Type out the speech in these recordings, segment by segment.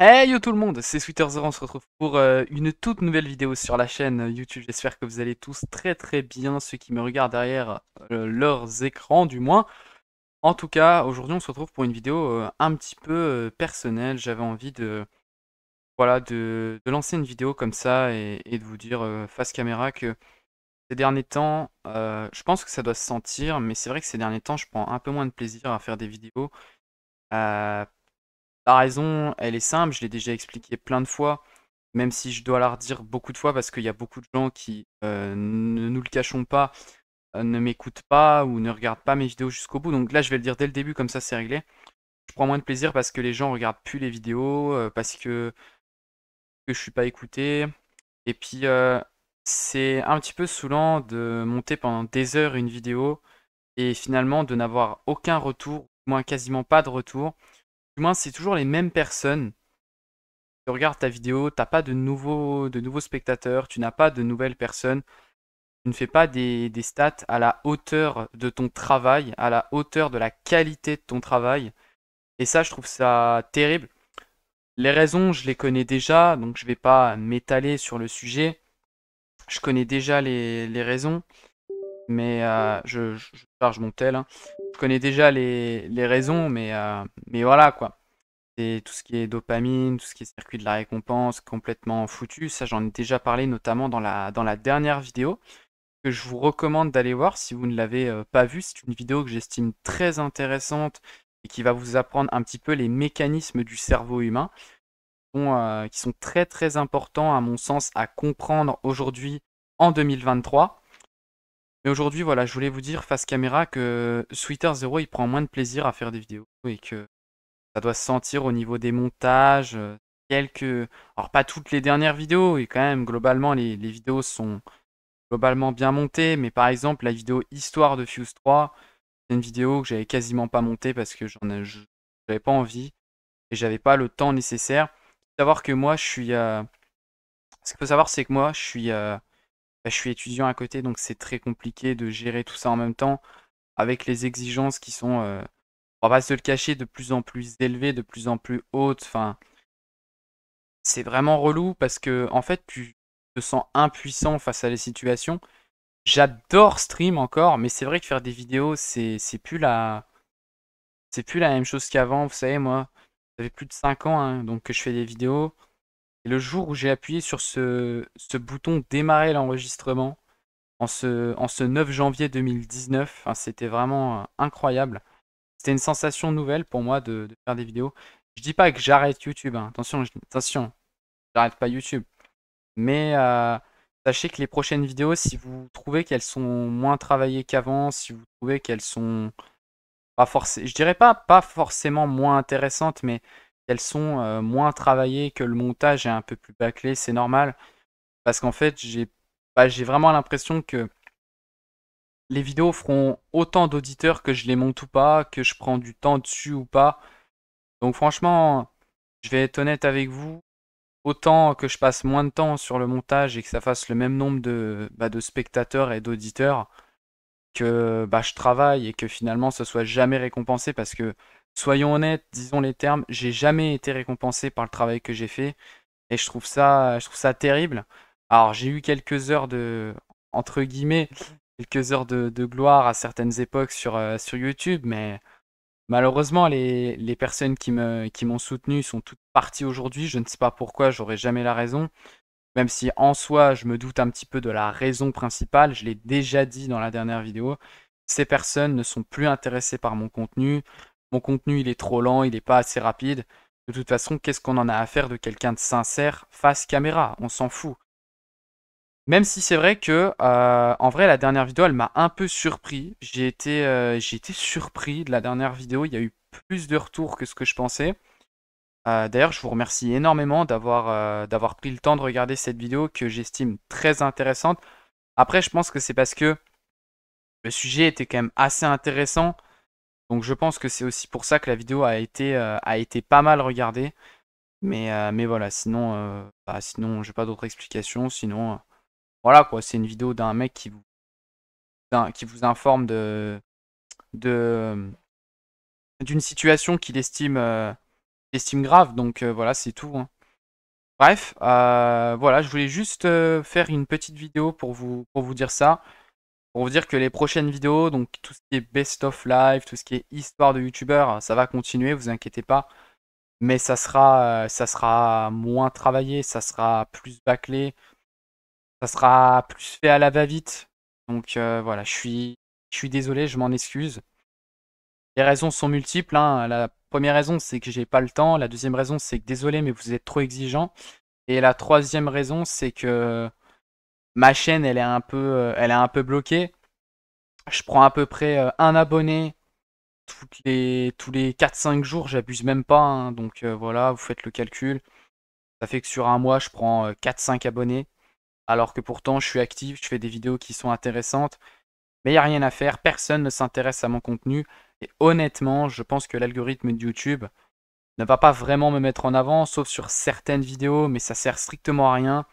Hey yo tout le monde, c'est sweeter on se retrouve pour euh, une toute nouvelle vidéo sur la chaîne euh, YouTube. J'espère que vous allez tous très très bien, ceux qui me regardent derrière euh, leurs écrans du moins. En tout cas, aujourd'hui on se retrouve pour une vidéo un petit peu personnelle. J'avais envie de, voilà, de, lancer une vidéo comme ça et, et de vous dire face caméra que ces derniers temps, je pense que ça doit se sentir, mais c'est vrai que ces derniers temps je prends un peu moins de plaisir à faire des vidéos. La raison, elle est simple, je l'ai déjà expliqué plein de fois, même si je dois la redire beaucoup de fois parce qu'il y a beaucoup de gens qui, euh, ne nous le cachons pas, euh, ne m'écoutent pas ou ne regardent pas mes vidéos jusqu'au bout. Donc là, je vais le dire dès le début, comme ça c'est réglé. Je prends moins de plaisir parce que les gens regardent plus les vidéos, euh, parce que, que je suis pas écouté. Et puis, c'est un petit peu saoulant de monter pendant des heures une vidéo et finalement de n'avoir aucun retour, moins quasiment pas de retour du moins c'est toujours les mêmes personnes. Tu regardes ta vidéo, t'as pas de nouveaux, de nouveaux spectateurs, tu n'as pas de nouvelles personnes, tu ne fais pas des, stats à la hauteur de ton travail, à la hauteur de la qualité de ton travail. Et ça, je trouve ça terrible. Les raisons, je les connais déjà, donc je vais pas m'étaler sur le sujet. Je connais déjà les, les raisons mais euh, je, charge mon tel. Hein. Je connais déjà les, raisons, euh, mais, voilà quoi. C'est tout ce qui est dopamine, tout ce qui est circuit de la récompense, complètement foutu. Ça, j'en ai déjà parlé notamment dans la, dans la dernière vidéo que je vous recommande d'aller voir si vous ne l'avez euh, pas vu. C'est une vidéo que j'estime très intéressante et qui va vous apprendre un petit peu les mécanismes du cerveau humain qui sont très très importants à mon sens à comprendre aujourd'hui en 2023 aujourd'hui, voilà, je voulais vous dire face caméra que Sweeter Zero, il prend moins de plaisir à faire des vidéos et que ça doit se sentir au niveau des montages. Euh, quelques, alors pas toutes les dernières vidéos et quand même globalement les, vidéos sont globalement bien montées, mais par exemple la vidéo Histoire de Fuse 3, c'est une vidéo que j'avais quasiment pas montée parce que j'en j'avais pas envie et j'avais pas le temps nécessaire. savoir que moi je suis, euh, ce qu'il faut savoir c'est que moi je suis euh je suis étudiant à côté, donc c'est très compliqué de gérer tout ça en même temps, avec les exigences qui sont, euh, on va pas se le cacher, de plus en plus élevées, de plus en plus hautes. Enfin, c'est vraiment relou parce que en fait, tu te sens impuissant face à les situations. J'adore stream encore, mais c'est vrai que faire des vidéos, c'est plus la, c'est plus la même chose qu'avant. Vous savez, moi, ça fait plus de 5 ans, hein, donc que je fais des vidéos le jour où j'ai appuyé sur ce, bouton démarrer l'enregistrement, en ce, 9 janvier 2019, c'était vraiment euh, incroyable. C'était une sensation nouvelle pour moi de, faire des vidéos. Je dis pas que j'arrête YouTube, hein. attention, attention, j'arrête pas YouTube. Mais euh, sachez que les prochaines vidéos, si vous trouvez qu'elles sont moins travaillées qu'avant, si vous trouvez qu'elles sont pas forcément, je dirais pas pas forcément moins intéressantes, mais elles sont euh, moins travaillées, que le montage est un peu plus bâclé, c'est normal. Parce qu'en fait, bah, j'ai vraiment l'impression que les vidéos feront autant d'auditeurs que je les monte ou pas, que je prends du temps dessus ou pas. Donc franchement, je vais être honnête avec vous, autant que je passe moins de temps sur le montage et que ça fasse le même nombre de, bah, de spectateurs et d'auditeurs, que bah, je travaille et que finalement ce soit jamais récompensé parce que soyons honnêtes, disons les termes, j'ai jamais été récompensé par le travail que j'ai fait et je trouve ça, je trouve ça terrible. Alors j'ai eu quelques heures de, entre guillemets, quelques heures de, gloire à certaines époques sur, euh, sur YouTube, mais malheureusement les, les personnes qui m'ont qui soutenu sont toutes parties aujourd'hui. Je ne sais pas pourquoi, j'aurais jamais la raison. Même si en soi je me doute un petit peu de la raison principale, je l'ai déjà dit dans la dernière vidéo, ces personnes ne sont plus intéressées par mon contenu, mon contenu il est trop lent, il n'est pas assez rapide. De toute façon, qu'est-ce qu'on en a à faire de quelqu'un de sincère face caméra On s'en fout. Même si c'est vrai que, euh, en vrai, la dernière vidéo, elle m'a un peu surpris. J'ai été, euh, été, surpris de la dernière vidéo. Il y a eu plus de retours que ce que je pensais. Euh, d'ailleurs, je vous remercie énormément d'avoir pris le temps de regarder cette vidéo que j'estime très intéressante. Après, je pense que c'est parce que le sujet était quand même assez intéressant. Donc je pense que c'est aussi pour ça que la vidéo a été, euh, a été pas mal regardée. Mais, euh, mais voilà, sinon, euh, bah, sinon j'ai pas d'autres explications. Sinon, voilà quoi, c'est une vidéo d'un mec qui vous, qui vous informe de d'une situation qu'il estime, estime grave. Donc voilà, c'est tout. Hein. Bref, voilà, je voulais juste faire une petite vidéo pour vous, pour vous dire ça pour vous dire que les prochaines vidéos, donc tout ce qui est best of life, tout ce qui est histoire de youtubeur, ça va continuer, vous inquiétez pas. Mais ça sera, euh, ça sera moins travaillé, ça sera plus bâclé, ça sera plus fait à la va-vite. Donc euh, voilà, je suis, je suis désolé, je m'en excuse. Les raisons sont multiples. Hein. La première raison, c'est que j'ai pas le temps. La deuxième raison, c'est que désolé, mais vous êtes trop exigeant. Et la troisième raison, c'est que ma chaîne, elle est un peu, euh, elle est un peu bloquée. Je prends à peu près euh, un abonné les, tous les 4-5 jours, j'abuse même pas. Hein. donc euh, voilà, vous faites le calcul. Ça fait que sur un mois, je prends 4-5 abonnés. Alors que pourtant, je suis actif, je fais des vidéos qui sont intéressantes. Mais il n'y a rien à faire, personne ne s'intéresse à mon contenu. Et honnêtement, je pense que l'algorithme de YouTube ne va pas vraiment me mettre en avant, sauf sur certaines vidéos, mais ça sert strictement à rien.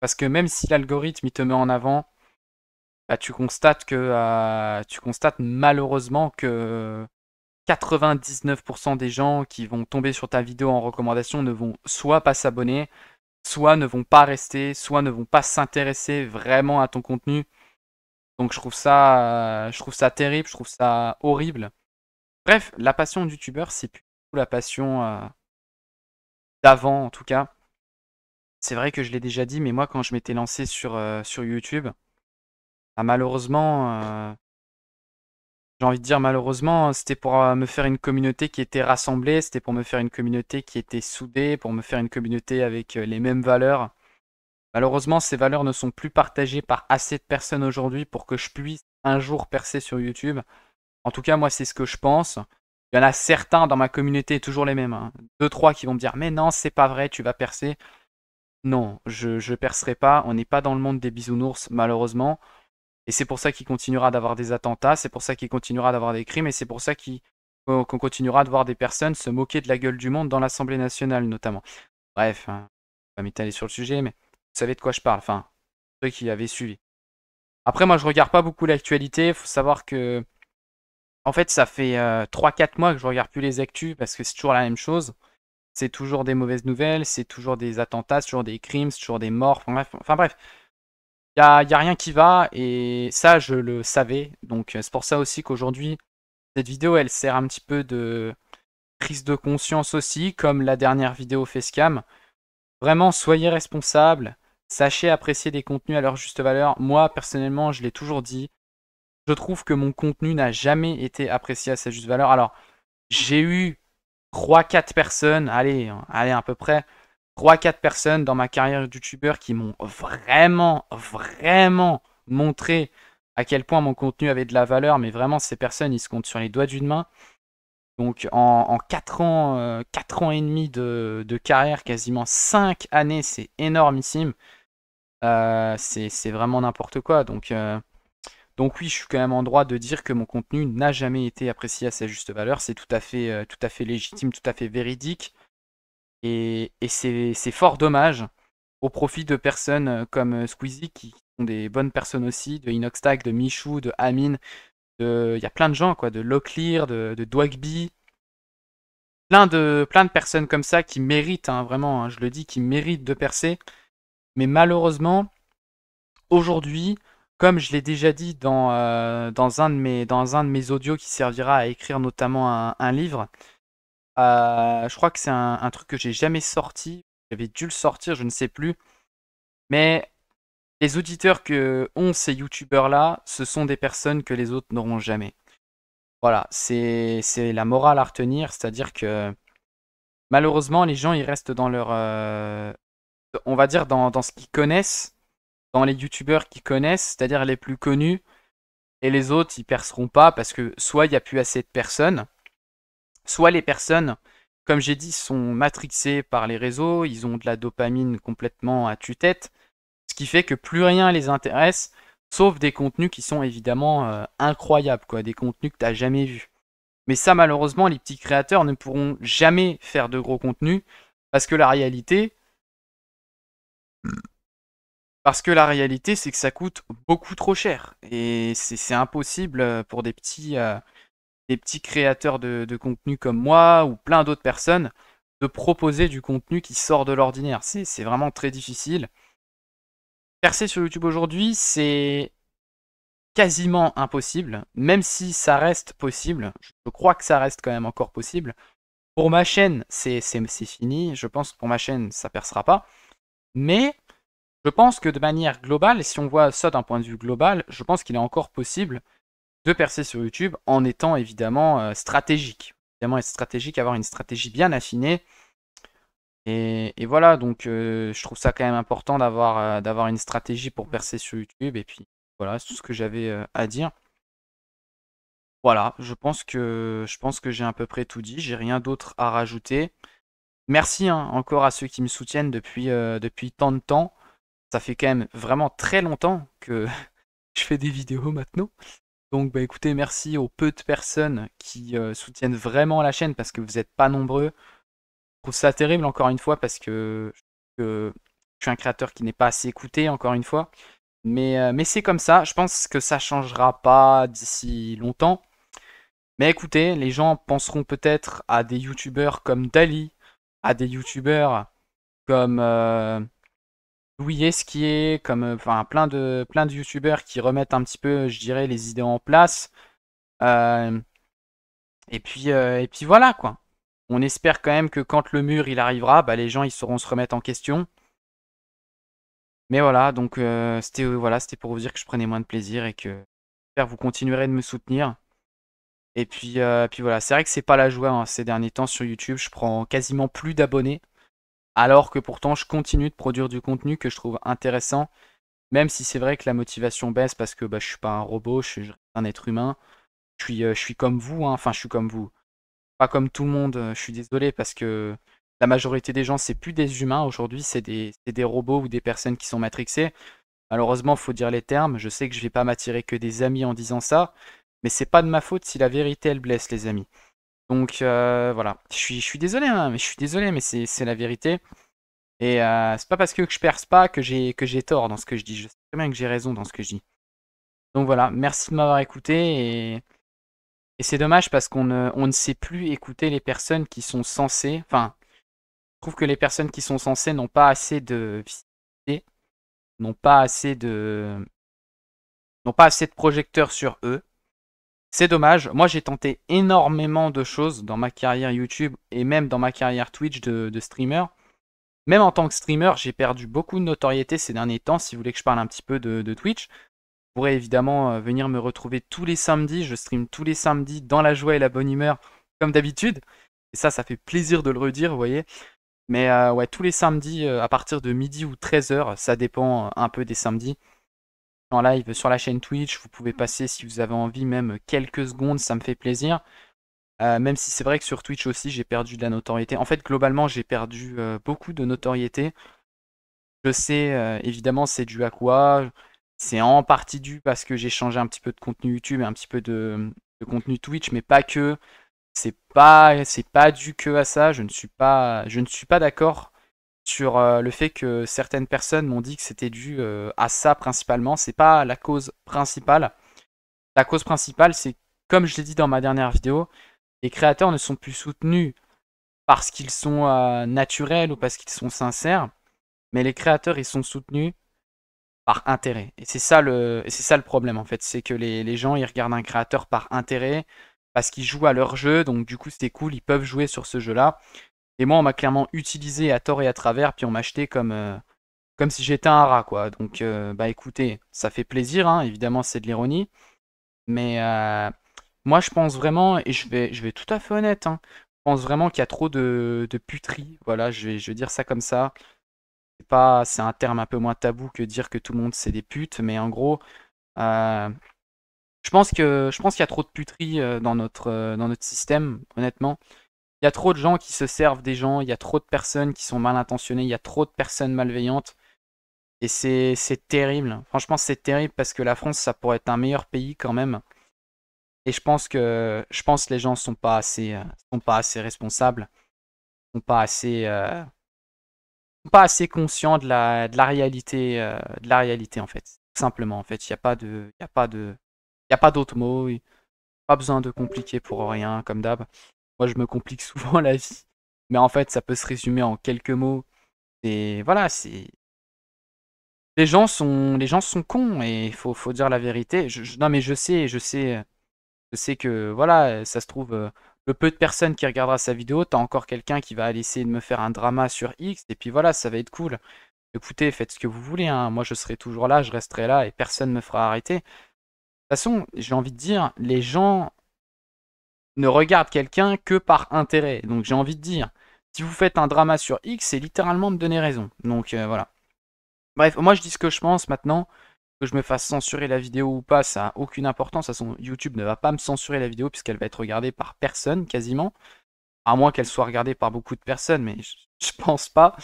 Parce que même si l'algorithme te met en avant, bah, tu constates que euh, tu constates malheureusement que 99% des gens qui vont tomber sur ta vidéo en recommandation ne vont soit pas s'abonner, soit ne vont pas rester, soit ne vont pas s'intéresser vraiment à ton contenu. Donc je trouve ça, euh, je trouve ça terrible, je trouve ça horrible. Bref, la passion du youtubeur, c'est plus la passion euh, d'avant en tout cas c'est vrai que je l'ai déjà dit, mais moi, quand je m'étais lancé sur, euh, sur YouTube, bah, malheureusement, euh, j'ai envie de dire malheureusement, c'était pour euh, me faire une communauté qui était rassemblée, c'était pour me faire une communauté qui était soudée, pour me faire une communauté avec les mêmes valeurs. Malheureusement, ces valeurs ne sont plus partagées par assez de personnes aujourd'hui pour que je puisse un jour percer sur YouTube. En tout cas, moi, c'est ce que je pense. Il y en a certains dans ma communauté, toujours les mêmes. Hein. Deux, trois qui vont me dire Mais non, c'est pas vrai, tu vas percer non, je ne percerai pas, on n'est pas dans le monde des bisounours malheureusement, et c'est pour ça qu'il continuera d'avoir des attentats, c'est pour ça qu'il continuera d'avoir des crimes, et c'est pour ça qu'on continuera de voir des personnes se moquer de la gueule du monde dans l'Assemblée nationale notamment. Bref, hein, pas m'étaler sur le sujet, mais vous savez de quoi je parle, enfin, ceux qui avaient suivi. Après, moi, je regarde pas beaucoup l'actualité. il Faut savoir que, en fait, ça fait 3-4 euh, mois que je regarde plus les actus parce que c'est toujours la même chose c'est toujours des mauvaises nouvelles, c'est toujours des attentats, c'est toujours des crimes, c'est toujours des morts. Enfin bref, Il n'y a, y a rien qui va et ça, je le savais. Donc euh, c'est pour ça aussi qu'aujourd'hui, cette vidéo, elle sert un petit peu de prise de conscience aussi, comme la dernière vidéo Facecam. Vraiment, soyez responsables. Sachez apprécier des contenus à leur juste valeur. Moi, personnellement, je l'ai toujours dit. Je trouve que mon contenu n'a jamais été apprécié à sa juste valeur. Alors, j'ai eu 3-4 personnes, allez, allez à peu près 3-4 personnes dans ma carrière youtubeur qui m'ont vraiment, vraiment montré à quel point mon contenu avait de la valeur, mais vraiment ces personnes, ils se comptent sur les doigts d'une main. Donc en, en 4, ans, 4 euh, ans et demi de, carrière, quasiment 5 années, c'est énormissime. Euh, c'est vraiment n'importe quoi. Donc euh, donc oui, je suis quand même en droit de dire que mon contenu n'a jamais été apprécié à sa juste valeur. C'est tout à fait, euh, tout à fait légitime, tout à fait véridique. Et, c'est fort dommage au profit de personnes euh, comme euh, Squeezie qui sont des bonnes personnes aussi, de Inoxtag, de Michou, de Amin, de, il y a plein de gens quoi, de Locklear, de, de Dwagby, plein de plein de personnes comme ça qui méritent hein, vraiment, hein, je le dis, qui méritent de percer. Mais malheureusement, aujourd'hui, comme je l'ai déjà dit dans, euh, dans, un de mes, dans un de mes audios qui servira à écrire notamment un, livre, euh, je crois que c'est un, truc que j'ai jamais sorti. J'avais dû le sortir, je ne sais plus. Mais les auditeurs que ont ces youtubeurs-là, ce sont des personnes que les autres n'auront jamais. Voilà, c'est la morale à retenir, c'est-à-dire que malheureusement, les gens, ils restent dans leur... Euh, on va dire dans ce qu'ils connaissent dans les youtubeurs qui connaissent, c'est-à-dire les plus connus, et les autres, ils perceront pas parce que soit il n'y a plus assez de personnes, soit les personnes, comme j'ai dit, sont matrixées par les réseaux, ils ont de la dopamine complètement à tue-tête, ce qui fait que plus rien les intéresse, sauf des contenus qui sont évidemment euh, incroyables, quoi, des contenus que tu n'as jamais vus. Mais ça, malheureusement, les petits créateurs ne pourront jamais faire de gros contenus parce que la réalité, parce que la réalité, c'est que ça coûte beaucoup trop cher. Et c'est impossible euh, pour des petits, euh, des petits créateurs de, de, contenu comme moi ou plein d'autres personnes de proposer du contenu qui sort de l'ordinaire. C'est vraiment très difficile. Percer sur YouTube aujourd'hui, c'est quasiment impossible, même si ça reste possible. Je crois que ça reste quand même encore possible. Pour ma chaîne, c'est fini. Je pense que pour ma chaîne, ça percera pas. Mais je pense que de manière globale, si on voit ça d'un point de vue global, je pense qu'il est encore possible de percer sur YouTube en étant évidemment euh, stratégique. Évidemment, être stratégique, avoir une stratégie bien affinée. Et, voilà, donc euh, je trouve ça quand même important d'avoir euh, d'avoir une stratégie pour percer sur YouTube. Et puis voilà, c'est tout ce que j'avais à dire. Voilà, je pense que je pense que j'ai à peu près tout dit. J'ai rien d'autre à rajouter. Merci hein, encore à ceux qui me soutiennent depuis, depuis tant de temps ça fait quand même vraiment très longtemps que je fais des vidéos maintenant. Donc bah écoutez, merci aux peu de personnes qui euh, soutiennent vraiment la chaîne parce que vous n'êtes pas nombreux. Je trouve ça terrible encore une fois parce que, que je suis un créateur qui n'est pas assez écouté encore une fois. Mais, euh, mais c'est comme ça, je pense que ça changera pas d'ici longtemps. Mais écoutez, les gens penseront peut-être à des youtubeurs comme Dali, à des youtubeurs comme... Euh, Louis est comme euh, enfin plein de plein de youtubeurs qui remettent un petit peu, euh, je dirais, les idées en place. Euh, et puis et puis voilà quoi. On espère quand même que quand le mur il arrivera, bah, les gens ils sauront se remettre en question. Mais voilà, donc c'était voilà, c'était pour vous dire que je prenais moins de plaisir et que j'espère vous continuerez de me soutenir. Et puis puis voilà, c'est vrai que c'est pas la joie hein, ces derniers temps sur YouTube, je prends quasiment plus d'abonnés alors que pourtant je continue de produire du contenu que je trouve intéressant, même si c'est vrai que la motivation baisse parce que bah, je suis pas un robot, je suis un être humain, je suis, euh, comme vous, hein. enfin je suis comme vous, pas comme tout le monde, euh, je suis désolé parce que la majorité des gens c'est plus des humains aujourd'hui, c'est des, des, robots ou des personnes qui sont matrixées. Malheureusement, faut dire les termes, je sais que je vais pas m'attirer que des amis en disant ça, mais c'est pas de ma faute si la vérité elle blesse les amis. Donc euh, voilà, je suis, je suis désolé, hein, mais je suis désolé, mais c'est la vérité. Et euh, c'est pas parce que je perce pas que j'ai que j'ai tort dans ce que je dis. Je sais très bien que j'ai raison dans ce que je dis. Donc voilà, merci de m'avoir écouté et, et c'est dommage parce qu'on ne, on ne sait plus écouter les personnes qui sont censées. Enfin, je trouve que les personnes qui sont censées n'ont pas assez de visibilité, n'ont pas assez de n'ont pas assez de projecteurs sur eux. C'est dommage. Moi, j'ai tenté énormément de choses dans ma carrière YouTube et même dans ma carrière Twitch de, streamer. Même en tant que streamer, j'ai perdu beaucoup de notoriété ces derniers temps. Si vous voulez que je parle un petit peu de, Twitch, vous pourrez évidemment euh, venir me retrouver tous les samedis. Je stream tous les samedis dans la joie et la bonne humeur, comme d'habitude. Et ça, ça fait plaisir de le redire, vous voyez. Mais euh, ouais, tous les samedis, euh, à partir de midi ou 13h, ça dépend un peu des samedis en live sur la chaîne Twitch. Vous pouvez passer si vous avez envie, même quelques secondes, ça me fait plaisir. Euh, même si c'est vrai que sur Twitch aussi, j'ai perdu de la notoriété. En fait, globalement, j'ai perdu euh, beaucoup de notoriété. Je sais, euh, évidemment, c'est dû à quoi C'est en partie dû parce que j'ai changé un petit peu de contenu YouTube et un petit peu de, contenu Twitch, mais pas que. C'est pas, c'est pas dû que à ça. Je ne suis pas, je ne suis pas d'accord sur euh, le fait que certaines personnes m'ont dit que c'était dû euh, à ça principalement. C'est pas la cause principale. La cause principale, c'est comme je l'ai dit dans ma dernière vidéo, les créateurs ne sont plus soutenus parce qu'ils sont euh, naturels ou parce qu'ils sont sincères, mais les créateurs ils sont soutenus par intérêt. Et c'est ça le c'est ça le problème en fait, c'est que les, les, gens ils regardent un créateur par intérêt parce qu'ils jouent à leur jeu, donc du coup c'était cool, ils peuvent jouer sur ce jeu-là. Et moi, on m'a clairement utilisé à tort et à travers, puis on m'a acheté comme, euh, comme si j'étais un rat, quoi. Donc, euh, bah écoutez, ça fait plaisir, hein, évidemment, c'est de l'ironie. Mais euh, moi, je pense vraiment, et je vais, je vais tout à fait honnête, hein, je pense vraiment qu'il y a trop de, de puterie. Voilà, je vais, je dire ça comme ça. C'est pas, c'est un terme un peu moins tabou que dire que tout le monde c'est des putes, mais en gros, je pense que, je pense qu'il y a trop de puterie dans notre, dans notre système, honnêtement. Il y a trop de gens qui se servent des gens, il y a trop de personnes qui sont mal intentionnées, il y a trop de personnes malveillantes. Et c'est terrible. Franchement, c'est terrible parce que la France, ça pourrait être un meilleur pays quand même. Et je pense que je pense les gens sont pas assez euh, sont pas assez responsables, sont pas assez euh, sont pas assez conscients de la de la réalité euh, de la réalité en fait. Simplement en fait, il n'y a pas de il y a pas de il y a pas d'autre mot, pas besoin de compliquer pour rien comme d'hab. Moi, je me complique souvent la vie. Mais en fait, ça peut se résumer en quelques mots. Et voilà, c'est. Les gens sont, les gens sont cons et il faut, dire la vérité. Je, non, mais je sais, je sais, je sais que voilà, ça se trouve, euh, le peu de personnes qui regardera sa vidéo, t'as encore quelqu'un qui va aller essayer de me faire un drama sur X et puis voilà, ça va être cool. Écoutez, faites ce que vous voulez. Hein. Moi, je serai toujours là, je resterai là et personne ne me fera arrêter. De toute façon, j'ai envie de dire, les gens ne regarde quelqu'un que par intérêt. Donc j'ai envie de dire, si vous faites un drama sur X, c'est littéralement me donner raison. Donc euh, voilà. Bref, moi je dis ce que je pense maintenant. Que je me fasse censurer la vidéo ou pas, ça n'a aucune importance. De toute YouTube ne va pas me censurer la vidéo puisqu'elle va être regardée par personne quasiment. À moins qu'elle soit regardée par beaucoup de personnes, mais je, pense pas.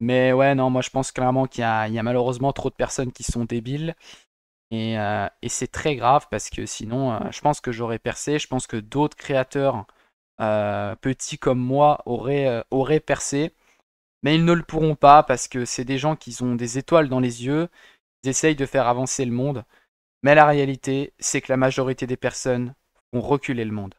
Mais ouais, non, moi je pense clairement qu'il y, a malheureusement trop de personnes qui sont débiles euh, et, c'est très grave parce que sinon, euh, je pense que j'aurais percé. Je pense que d'autres créateurs euh, petits comme moi auraient, auraient, percé. Mais ils ne le pourront pas parce que c'est des gens qui ont des étoiles dans les yeux. Ils essayent de faire avancer le monde. Mais la réalité, c'est que la majorité des personnes ont reculé le monde.